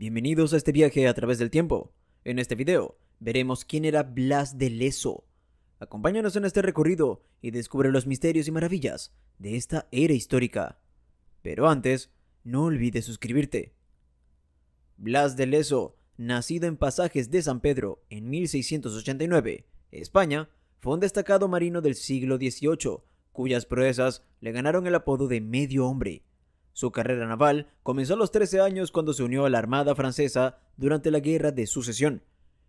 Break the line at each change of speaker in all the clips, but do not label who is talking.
Bienvenidos a este viaje a través del tiempo. En este video veremos quién era Blas de Leso. Acompáñanos en este recorrido y descubre los misterios y maravillas de esta era histórica. Pero antes, no olvides suscribirte. Blas de Leso, nacido en Pasajes de San Pedro en 1689, España, fue un destacado marino del siglo XVIII, cuyas proezas le ganaron el apodo de medio hombre su carrera naval comenzó a los 13 años cuando se unió a la Armada Francesa durante la Guerra de Sucesión.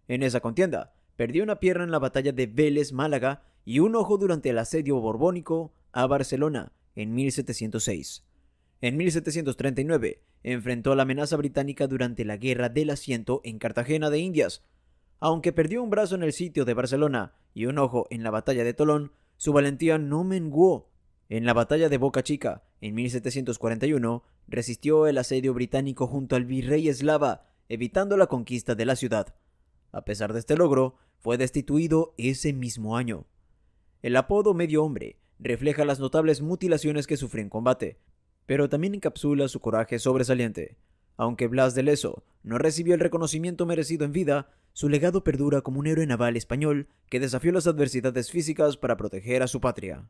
En esa contienda, perdió una pierna en la batalla de Vélez Málaga y un ojo durante el asedio borbónico a Barcelona en 1706. En 1739, enfrentó la amenaza británica durante la Guerra del Asiento en Cartagena de Indias. Aunque perdió un brazo en el sitio de Barcelona y un ojo en la batalla de Tolón, su valentía no menguó en la batalla de Boca Chica, en 1741, resistió el asedio británico junto al virrey eslava, evitando la conquista de la ciudad. A pesar de este logro, fue destituido ese mismo año. El apodo Medio Hombre refleja las notables mutilaciones que sufrió en combate, pero también encapsula su coraje sobresaliente. Aunque Blas de Leso no recibió el reconocimiento merecido en vida, su legado perdura como un héroe naval español que desafió las adversidades físicas para proteger a su patria.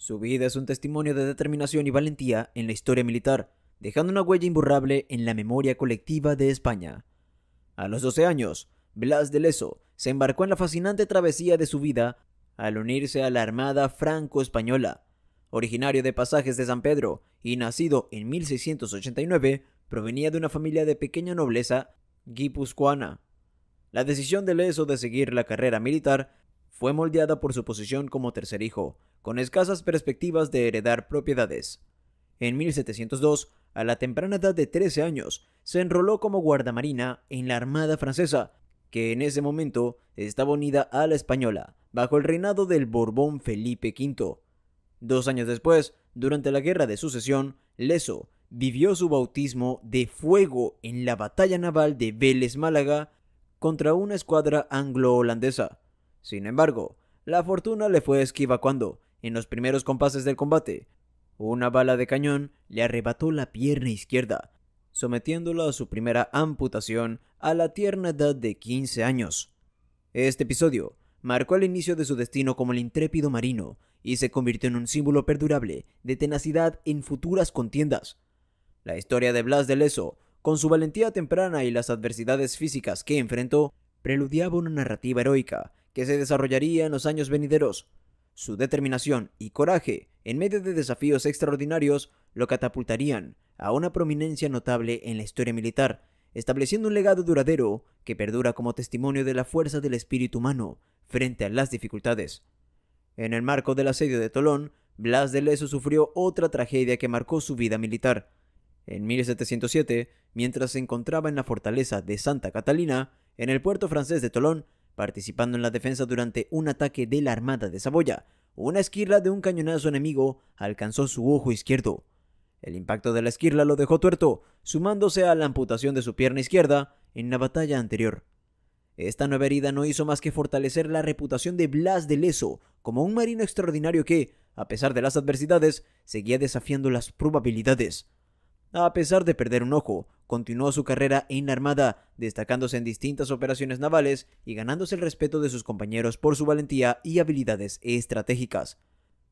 Su vida es un testimonio de determinación y valentía en la historia militar, dejando una huella imborrable en la memoria colectiva de España. A los 12 años, Blas de Leso se embarcó en la fascinante travesía de su vida al unirse a la Armada Franco-Española. Originario de Pasajes de San Pedro y nacido en 1689, provenía de una familia de pequeña nobleza guipuzcoana. La decisión de Leso de seguir la carrera militar fue moldeada por su posición como tercer hijo, con escasas perspectivas de heredar propiedades. En 1702, a la temprana edad de 13 años, se enroló como guardamarina en la Armada Francesa, que en ese momento estaba unida a la española, bajo el reinado del Borbón Felipe V. Dos años después, durante la Guerra de Sucesión, Leso vivió su bautismo de fuego en la batalla naval de Vélez Málaga contra una escuadra anglo-holandesa. Sin embargo, la fortuna le fue esquiva cuando, en los primeros compases del combate, una bala de cañón le arrebató la pierna izquierda, sometiéndola a su primera amputación a la tierna edad de 15 años. Este episodio marcó el inicio de su destino como el intrépido marino y se convirtió en un símbolo perdurable de tenacidad en futuras contiendas. La historia de Blas de Leso, con su valentía temprana y las adversidades físicas que enfrentó, preludiaba una narrativa heroica que se desarrollaría en los años venideros. Su determinación y coraje en medio de desafíos extraordinarios lo catapultarían a una prominencia notable en la historia militar, estableciendo un legado duradero que perdura como testimonio de la fuerza del espíritu humano frente a las dificultades. En el marco del asedio de Tolón, Blas de Leso sufrió otra tragedia que marcó su vida militar. En 1707, mientras se encontraba en la fortaleza de Santa Catalina, en el puerto francés de Tolón, participando en la defensa durante un ataque de la Armada de Saboya. Una esquirla de un cañonazo enemigo alcanzó su ojo izquierdo. El impacto de la esquirla lo dejó tuerto, sumándose a la amputación de su pierna izquierda en la batalla anterior. Esta nueva herida no hizo más que fortalecer la reputación de Blas de Leso como un marino extraordinario que, a pesar de las adversidades, seguía desafiando las probabilidades. A pesar de perder un ojo, continuó su carrera en la Armada, destacándose en distintas operaciones navales y ganándose el respeto de sus compañeros por su valentía y habilidades estratégicas.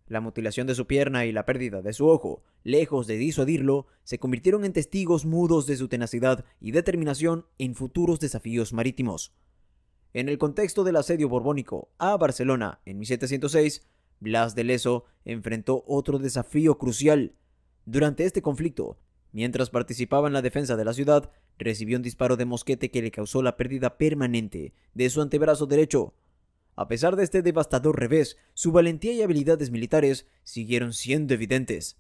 La mutilación de su pierna y la pérdida de su ojo, lejos de disuadirlo, se convirtieron en testigos mudos de su tenacidad y determinación en futuros desafíos marítimos. En el contexto del asedio borbónico a Barcelona en 1706, Blas de Leso enfrentó otro desafío crucial. Durante este conflicto, Mientras participaba en la defensa de la ciudad, recibió un disparo de mosquete que le causó la pérdida permanente de su antebrazo derecho. A pesar de este devastador revés, su valentía y habilidades militares siguieron siendo evidentes.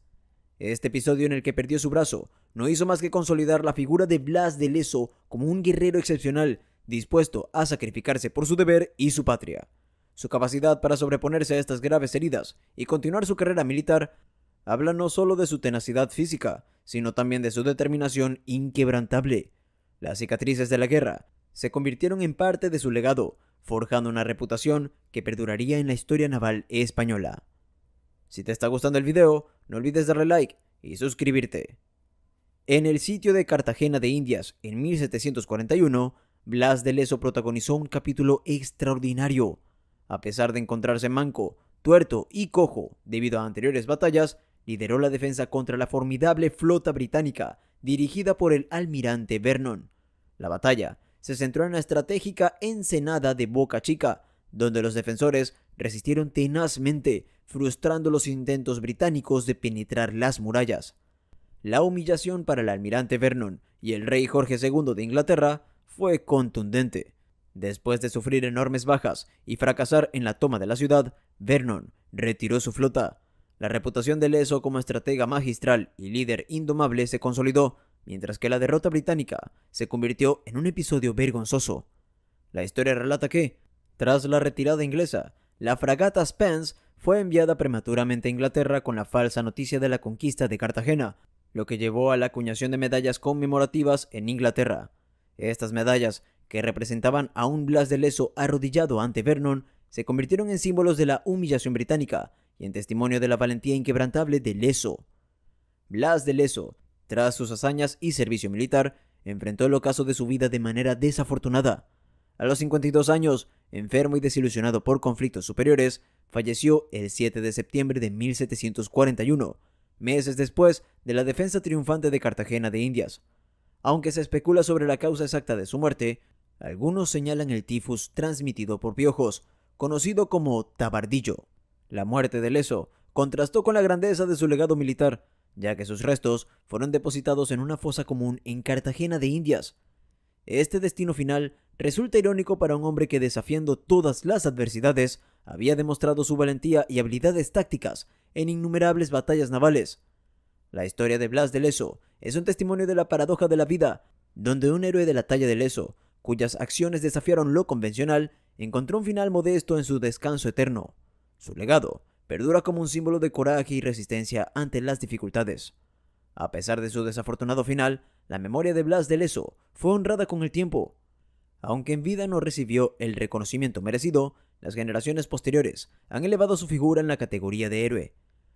Este episodio en el que perdió su brazo no hizo más que consolidar la figura de Blas de Leso como un guerrero excepcional, dispuesto a sacrificarse por su deber y su patria. Su capacidad para sobreponerse a estas graves heridas y continuar su carrera militar habla no solo de su tenacidad física, sino también de su determinación inquebrantable. Las cicatrices de la guerra se convirtieron en parte de su legado, forjando una reputación que perduraría en la historia naval española. Si te está gustando el video, no olvides darle like y suscribirte. En el sitio de Cartagena de Indias, en 1741, Blas de Leso protagonizó un capítulo extraordinario. A pesar de encontrarse manco, tuerto y cojo debido a anteriores batallas, lideró la defensa contra la formidable flota británica dirigida por el almirante Vernon. La batalla se centró en la estratégica ensenada de Boca Chica, donde los defensores resistieron tenazmente, frustrando los intentos británicos de penetrar las murallas. La humillación para el almirante Vernon y el rey Jorge II de Inglaterra fue contundente. Después de sufrir enormes bajas y fracasar en la toma de la ciudad, Vernon retiró su flota, la reputación de Leso como estratega magistral y líder indomable se consolidó, mientras que la derrota británica se convirtió en un episodio vergonzoso. La historia relata que, tras la retirada inglesa, la fragata Spence fue enviada prematuramente a Inglaterra con la falsa noticia de la conquista de Cartagena, lo que llevó a la acuñación de medallas conmemorativas en Inglaterra. Estas medallas, que representaban a un Blas de Leso arrodillado ante Vernon, se convirtieron en símbolos de la humillación británica y en testimonio de la valentía inquebrantable de Leso. Blas de Leso, tras sus hazañas y servicio militar, enfrentó el ocaso de su vida de manera desafortunada. A los 52 años, enfermo y desilusionado por conflictos superiores, falleció el 7 de septiembre de 1741, meses después de la defensa triunfante de Cartagena de Indias. Aunque se especula sobre la causa exacta de su muerte, algunos señalan el tifus transmitido por piojos, conocido como tabardillo. La muerte de Leso contrastó con la grandeza de su legado militar, ya que sus restos fueron depositados en una fosa común en Cartagena de Indias. Este destino final resulta irónico para un hombre que desafiando todas las adversidades había demostrado su valentía y habilidades tácticas en innumerables batallas navales. La historia de Blas de Leso es un testimonio de la paradoja de la vida, donde un héroe de la talla de Leso, cuyas acciones desafiaron lo convencional, encontró un final modesto en su descanso eterno. Su legado perdura como un símbolo de coraje y resistencia ante las dificultades. A pesar de su desafortunado final, la memoria de Blas de Leso fue honrada con el tiempo. Aunque en vida no recibió el reconocimiento merecido, las generaciones posteriores han elevado su figura en la categoría de héroe.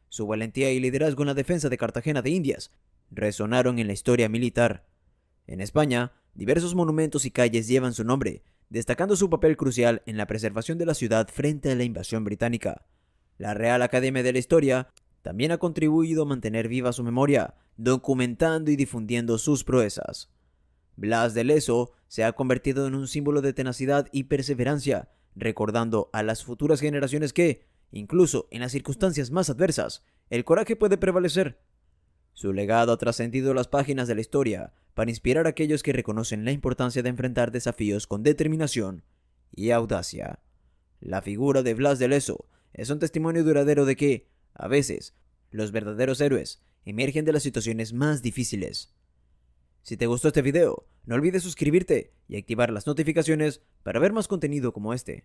Su valentía y liderazgo en la defensa de Cartagena de Indias resonaron en la historia militar. En España, diversos monumentos y calles llevan su nombre, destacando su papel crucial en la preservación de la ciudad frente a la invasión británica. La Real Academia de la Historia también ha contribuido a mantener viva su memoria, documentando y difundiendo sus proezas. Blas de Leso se ha convertido en un símbolo de tenacidad y perseverancia, recordando a las futuras generaciones que, incluso en las circunstancias más adversas, el coraje puede prevalecer. Su legado ha trascendido las páginas de la historia, para inspirar a aquellos que reconocen la importancia de enfrentar desafíos con determinación y audacia. La figura de Blas de Leso es un testimonio duradero de que, a veces, los verdaderos héroes emergen de las situaciones más difíciles. Si te gustó este video, no olvides suscribirte y activar las notificaciones para ver más contenido como este.